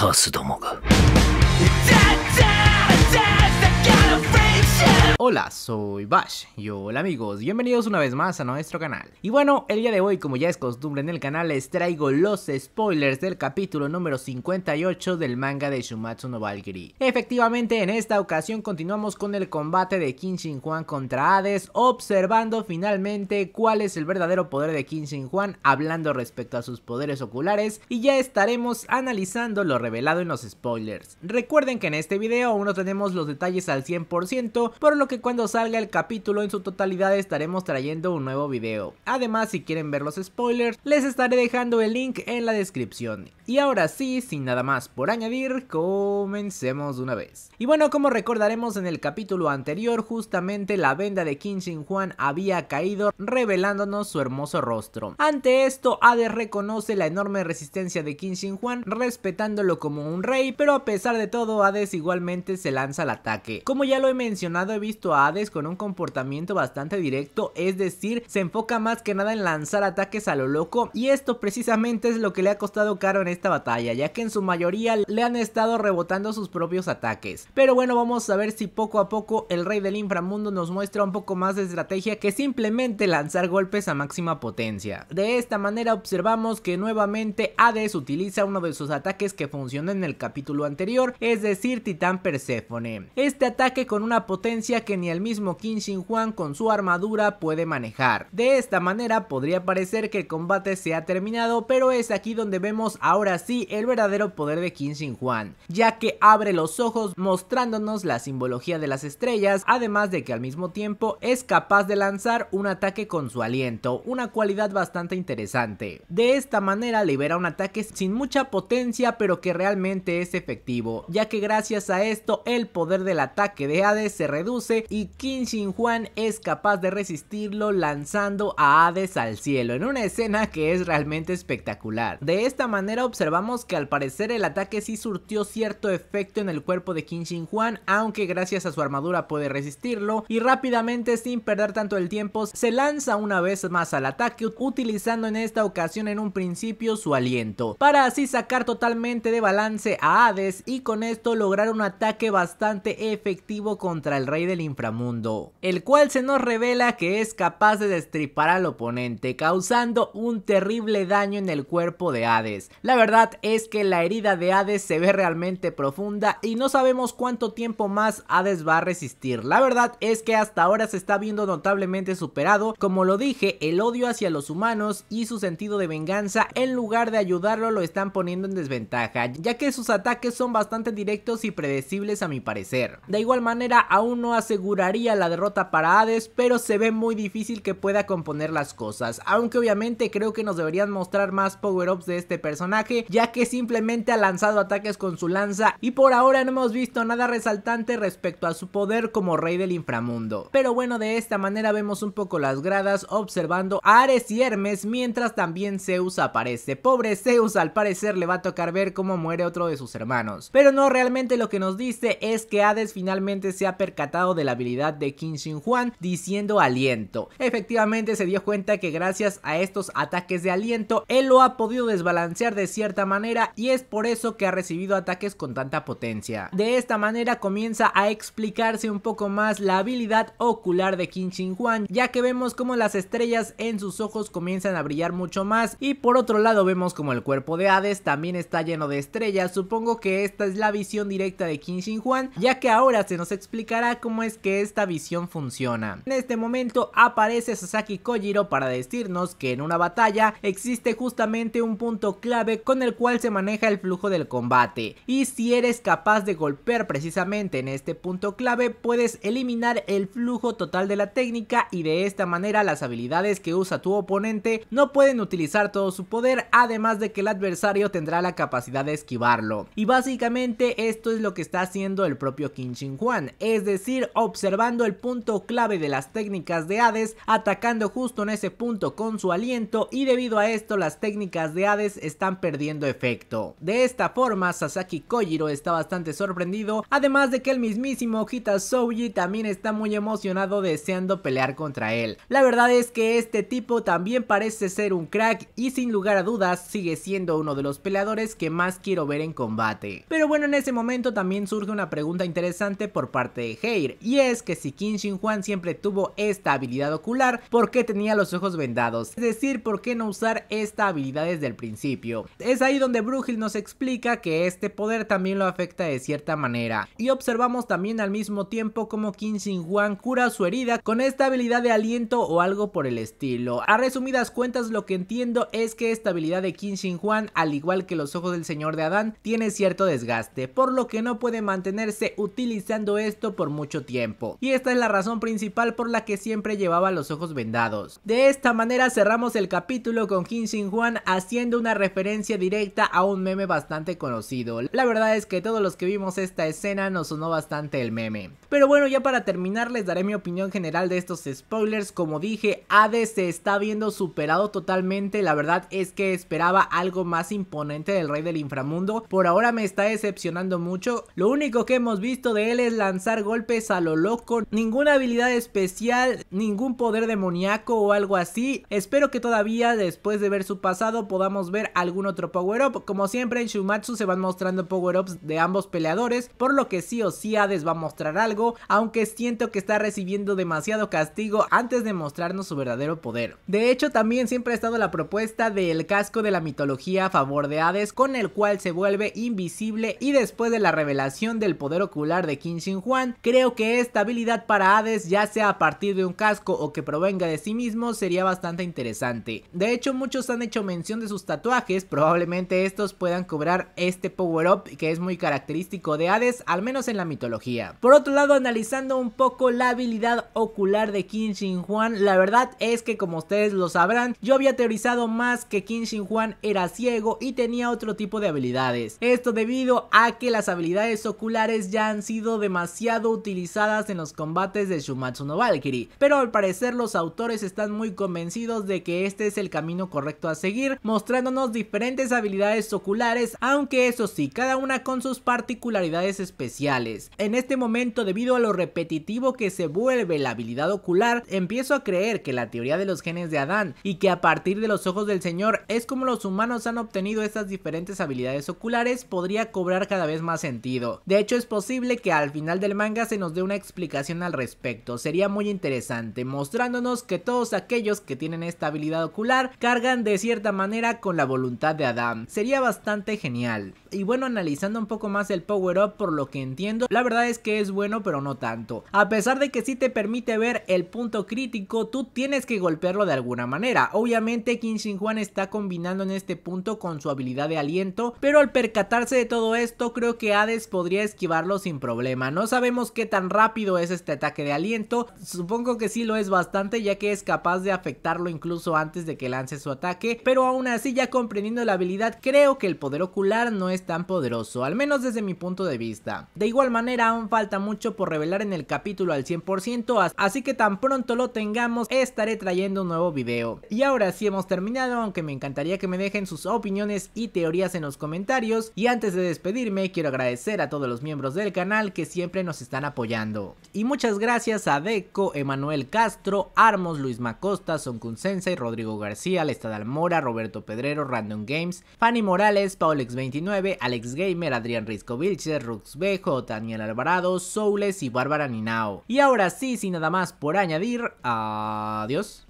カースどもが。Hola, soy Bash y hola amigos, bienvenidos una vez más a nuestro canal. Y bueno, el día de hoy como ya es costumbre en el canal les traigo los spoilers del capítulo número 58 del manga de Shumatsu no Valkyrie. Efectivamente en esta ocasión continuamos con el combate de Kim Juan contra Hades, observando finalmente cuál es el verdadero poder de Kim Juan, hablando respecto a sus poderes oculares y ya estaremos analizando lo revelado en los spoilers. Recuerden que en este video aún no tenemos los detalles al 100%, por lo que cuando salga el capítulo en su totalidad estaremos trayendo un nuevo video. Además, si quieren ver los spoilers, les estaré dejando el link en la descripción. Y ahora sí, sin nada más por añadir, comencemos una vez. Y bueno, como recordaremos en el capítulo anterior, justamente la venda de Kim Shin Juan había caído revelándonos su hermoso rostro. Ante esto, Hades reconoce la enorme resistencia de Kim Shin Juan respetándolo como un rey, pero a pesar de todo, Hades igualmente se lanza al ataque. Como ya lo he mencionado, he visto a Hades con un comportamiento bastante directo, es decir, se enfoca más que nada en lanzar ataques a lo loco y esto precisamente es lo que le ha costado caro en esta batalla, ya que en su mayoría le han estado rebotando sus propios ataques. Pero bueno, vamos a ver si poco a poco el rey del inframundo nos muestra un poco más de estrategia que simplemente lanzar golpes a máxima potencia. De esta manera observamos que nuevamente Hades utiliza uno de sus ataques que funcionó en el capítulo anterior, es decir, Titán Perséfone. Este ataque con una potencia que ni el mismo Qin Juan con su armadura puede manejar. De esta manera podría parecer que el combate se ha terminado, pero es aquí donde vemos ahora sí el verdadero poder de Qin Shi Huang, ya que abre los ojos mostrándonos la simbología de las estrellas, además de que al mismo tiempo es capaz de lanzar un ataque con su aliento, una cualidad bastante interesante. De esta manera libera un ataque sin mucha potencia, pero que realmente es efectivo, ya que gracias a esto el poder del ataque de Hades se reduce y Qin Shin Juan es capaz de resistirlo lanzando a Hades al cielo en una escena que es realmente espectacular. De esta manera observamos que al parecer el ataque sí surtió cierto efecto en el cuerpo de Qin Shin Juan, aunque gracias a su armadura puede resistirlo y rápidamente sin perder tanto el tiempo se lanza una vez más al ataque utilizando en esta ocasión en un principio su aliento para así sacar totalmente de balance a Hades y con esto lograr un ataque bastante efectivo contra el rey del inframundo, el cual se nos revela que es capaz de destripar al oponente, causando un terrible daño en el cuerpo de Hades. La verdad es que la herida de Hades se ve realmente profunda y no sabemos cuánto tiempo más Hades va a resistir. La verdad es que hasta ahora se está viendo notablemente superado, como lo dije, el odio hacia los humanos y su sentido de venganza en lugar de ayudarlo lo están poniendo en desventaja, ya que sus ataques son bastante directos y predecibles a mi parecer. De igual manera, aún no ha aseguraría la derrota para Hades, pero se ve muy difícil que pueda componer las cosas, aunque obviamente creo que nos deberían mostrar más power-ups de este personaje, ya que simplemente ha lanzado ataques con su lanza y por ahora no hemos visto nada resaltante respecto a su poder como rey del inframundo. Pero bueno, de esta manera vemos un poco las gradas observando a Ares y Hermes mientras también Zeus aparece. Pobre Zeus al parecer le va a tocar ver cómo muere otro de sus hermanos. Pero no, realmente lo que nos dice es que Hades finalmente se ha percatado de de la habilidad de Qin Shin Huan diciendo aliento. Efectivamente se dio cuenta que gracias a estos ataques de aliento él lo ha podido desbalancear de cierta manera y es por eso que ha recibido ataques con tanta potencia. De esta manera comienza a explicarse un poco más la habilidad ocular de Qin Shin Huan ya que vemos como las estrellas en sus ojos comienzan a brillar mucho más y por otro lado vemos como el cuerpo de Hades también está lleno de estrellas, supongo que esta es la visión directa de Qin Shin Huan ya que ahora se nos explicará cómo es que esta visión funciona. En este momento aparece Sasaki Kojiro para decirnos que en una batalla existe justamente un punto clave con el cual se maneja el flujo del combate y si eres capaz de golpear precisamente en este punto clave puedes eliminar el flujo total de la técnica y de esta manera las habilidades que usa tu oponente no pueden utilizar todo su poder además de que el adversario tendrá la capacidad de esquivarlo y básicamente esto es lo que está haciendo el propio Kim Juan es decir observando el punto clave de las técnicas de Hades, atacando justo en ese punto con su aliento y debido a esto las técnicas de Hades están perdiendo efecto. De esta forma Sasaki Kojiro está bastante sorprendido, además de que el mismísimo Souji también está muy emocionado deseando pelear contra él. La verdad es que este tipo también parece ser un crack y sin lugar a dudas sigue siendo uno de los peleadores que más quiero ver en combate. Pero bueno en ese momento también surge una pregunta interesante por parte de Heir y es que si Qin Shi Juan siempre tuvo esta habilidad ocular, ¿por qué tenía los ojos vendados? Es decir, ¿por qué no usar esta habilidad desde el principio? Es ahí donde Brugil nos explica que este poder también lo afecta de cierta manera. Y observamos también al mismo tiempo cómo Qin Shi Juan cura su herida con esta habilidad de aliento o algo por el estilo. A resumidas cuentas lo que entiendo es que esta habilidad de Qin Shi Juan, al igual que los ojos del señor de Adán, tiene cierto desgaste, por lo que no puede mantenerse utilizando esto por mucho tiempo. Y esta es la razón principal por la que siempre llevaba los ojos vendados. De esta manera cerramos el capítulo con Jin Juan haciendo una referencia directa a un meme bastante conocido. La verdad es que todos los que vimos esta escena nos sonó bastante el meme. Pero bueno, ya para terminar les daré mi opinión general de estos spoilers. Como dije, Hades se está viendo superado totalmente. La verdad es que esperaba algo más imponente del rey del inframundo. Por ahora me está decepcionando mucho. Lo único que hemos visto de él es lanzar golpes a lo loco, ninguna habilidad especial, ningún poder demoníaco o algo así. Espero que todavía después de ver su pasado podamos ver algún otro power up. Como siempre en Shumatsu se van mostrando power ups de ambos peleadores, por lo que sí o sí Hades va a mostrar algo, aunque siento que está recibiendo demasiado castigo antes de mostrarnos su verdadero poder. De hecho también siempre ha estado la propuesta del casco de la mitología a favor de Hades con el cual se vuelve invisible y después de la revelación del poder ocular de King Shin Juan, creo que esta habilidad para Hades ya sea a partir de un casco o que provenga de sí mismo sería bastante interesante. De hecho muchos han hecho mención de sus tatuajes, probablemente estos puedan cobrar este power up que es muy característico de Hades, al menos en la mitología. Por otro lado analizando un poco la habilidad ocular de Qin Shin la verdad es que como ustedes lo sabrán, yo había teorizado más que Qin Shin era ciego y tenía otro tipo de habilidades. Esto debido a que las habilidades oculares ya han sido demasiado utilizadas en los combates de Shumatsu no Valkyrie, pero al parecer los autores están muy convencidos de que este es el camino correcto a seguir, mostrándonos diferentes habilidades oculares, aunque eso sí, cada una con sus particularidades especiales. En este momento, debido a lo repetitivo que se vuelve la habilidad ocular, empiezo a creer que la teoría de los genes de Adán y que a partir de los ojos del Señor es como los humanos han obtenido estas diferentes habilidades oculares podría cobrar cada vez más sentido. De hecho, es posible que al final del manga se nos dé explicación al respecto, sería muy interesante, mostrándonos que todos aquellos que tienen esta habilidad ocular cargan de cierta manera con la voluntad de Adam, sería bastante genial. Y bueno, analizando un poco más el Power Up por lo que entiendo, la verdad es que es bueno pero no tanto. A pesar de que Si te permite ver el punto crítico, tú tienes que golpearlo de alguna manera. Obviamente Qin Shin Juan está combinando en este punto con su habilidad de aliento, pero al percatarse de todo esto creo que Hades podría esquivarlo sin problema. No sabemos qué tan rápido es este ataque de aliento. Supongo que sí lo es bastante ya que es capaz de afectarlo incluso antes de que lance su ataque. Pero aún así ya comprendiendo la habilidad creo que el poder ocular no es tan poderoso. Al menos desde mi punto de vista. De igual manera aún falta mucho por revelar en el capítulo al 100%. Así que tan pronto lo tengamos estaré trayendo un nuevo video. Y ahora sí hemos terminado aunque me encantaría que me dejen sus opiniones y teorías en los comentarios. Y antes de despedirme quiero agradecer a todos los miembros del canal que siempre nos están apoyando. Y muchas gracias a Deco, Emanuel Castro, Armos, Luis Macosta, Son Sensei, Rodrigo García, Lestad Almora, Roberto Pedrero, Random Games, Fanny Morales, Paulex29, Alex Gamer, Adrián Risco Vilches, Rux Bejo, Daniel Alvarado, Soules y Bárbara Ninao. Y ahora sí, sin nada más por añadir, adiós.